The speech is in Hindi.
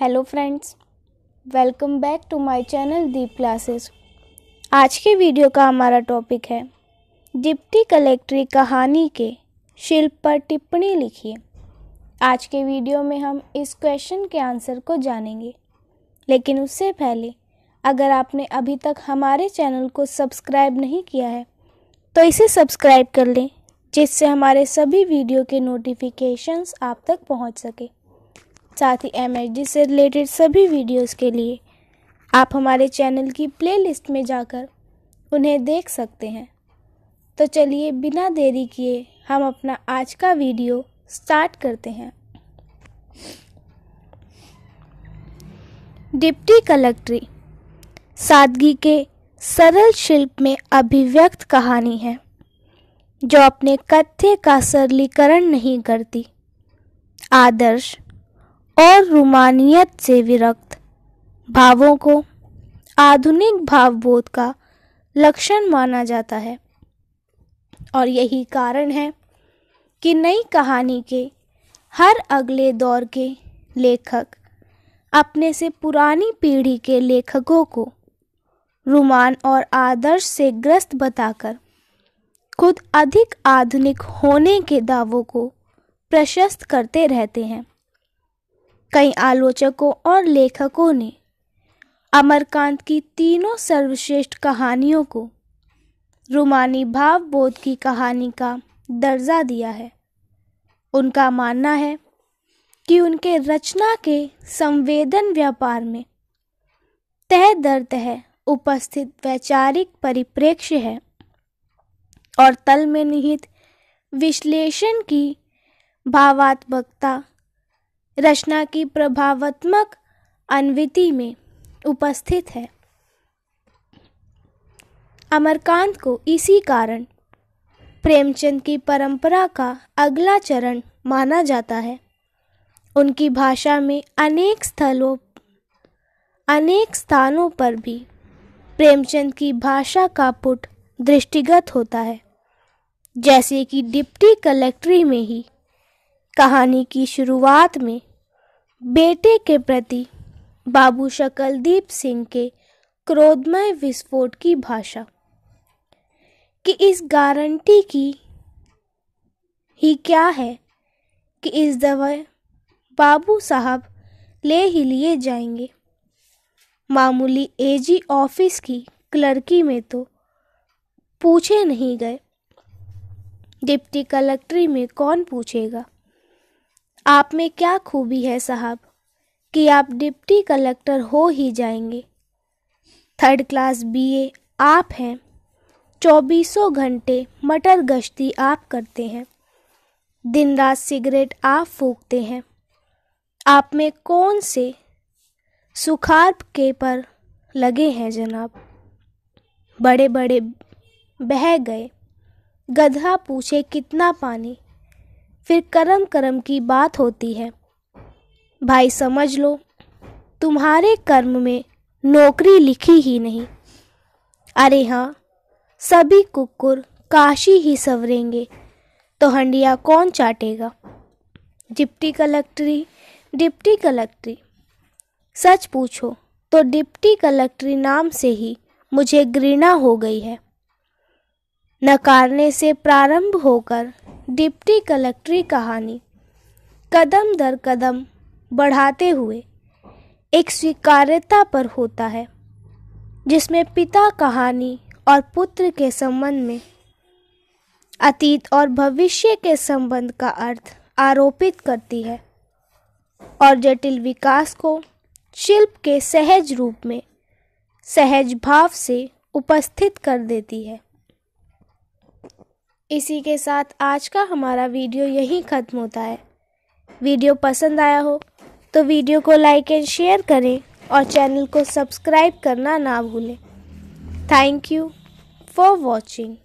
hello friends welcome back to my channel Deep classes आज के वीडियो का हमारा टॉपिक है डिप्टी कलेक्ट्री कहानी के शिल्प पर टिप्पणी लिखिए आज के वीडियो में हम इस क्वेश्चन के आंसर को जानेंगे लेकिन उससे पहले अगर आपने अभी तक हमारे चैनल को सब्सक्राइब नहीं किया है तो इसे सब्सक्राइब कर लें जिससे हमारे सभी वीडियो के नोटिफिकेशंस आप तक पहुंच सके साथ ही एम से रिलेटेड सभी वीडियोस के लिए आप हमारे चैनल की प्लेलिस्ट में जाकर उन्हें देख सकते हैं तो चलिए बिना देरी किए हम अपना आज का वीडियो स्टार्ट करते हैं डिप्टी कलेक्ट्री सादगी के सरल शिल्प में अभिव्यक्त कहानी है जो अपने कथ्य का सरलीकरण नहीं करती आदर्श और रुमानियत से विरक्त भावों को आधुनिक भावबोध का लक्षण माना जाता है और यही कारण है कि नई कहानी के हर अगले दौर के लेखक अपने से पुरानी पीढ़ी के लेखकों को रुमान और आदर्श से ग्रस्त बताकर खुद अधिक आधुनिक होने के दावों को प्रशस्त करते रहते हैं कई आलोचकों और लेखकों ने अमरकांत की तीनों सर्वश्रेष्ठ कहानियों को भाव भावबोध की कहानी का दर्जा दिया है उनका मानना है कि उनके रचना के संवेदन व्यापार में तह दर तह उपस्थित वैचारिक परिप्रेक्ष्य है और तल में निहित विश्लेषण की भावात्मकता रचना की प्रभावात्मक अनविति में उपस्थित है अमरकांत को इसी कारण प्रेमचंद की परंपरा का अगला चरण माना जाता है उनकी भाषा में अनेक स्थलों अनेक स्थानों पर भी प्रेमचंद की भाषा का पुट दृष्टिगत होता है जैसे कि डिप्टी कलेक्ट्री में ही कहानी की शुरुआत में बेटे के प्रति बाबू शकलदीप सिंह के क्रोधमय विस्फोट की भाषा कि इस गारंटी की ही क्या है कि इस दवा बाबू साहब ले ही लिए जाएंगे मामूली एजी ऑफिस की क्लर्की में तो पूछे नहीं गए डिप्टी कलेक्ट्री में कौन पूछेगा आप में क्या खूबी है साहब कि आप डिप्टी कलेक्टर हो ही जाएंगे थर्ड क्लास बीए आप हैं चौबीसों घंटे मटर गश्ती आप करते हैं दिन रात सिगरेट आप फूकते हैं आप में कौन से सुखार के पर लगे हैं जनाब बड़े बड़े बह गए गधा पूछे कितना पानी फिर करम करम की बात होती है भाई समझ लो तुम्हारे कर्म में नौकरी लिखी ही नहीं अरे हाँ सभी कुकुर काशी ही सवरेंगे तो हंडिया कौन चाटेगा डिप्टी कलेक्टरी डिप्टी कलेक्टरी सच पूछो तो डिप्टी कलेक्टरी नाम से ही मुझे घृणा हो गई है नकारने से प्रारंभ होकर डिप्टी कलेक्टरी कहानी कदम दर कदम बढ़ाते हुए एक स्वीकार्यता पर होता है जिसमें पिता कहानी और पुत्र के संबंध में अतीत और भविष्य के संबंध का अर्थ आरोपित करती है और जटिल विकास को शिल्प के सहज रूप में सहज भाव से उपस्थित कर देती है इसी के साथ आज का हमारा वीडियो यहीं ख़त्म होता है वीडियो पसंद आया हो तो वीडियो को लाइक एंड शेयर करें और चैनल को सब्सक्राइब करना ना भूलें थैंक यू फॉर वॉचिंग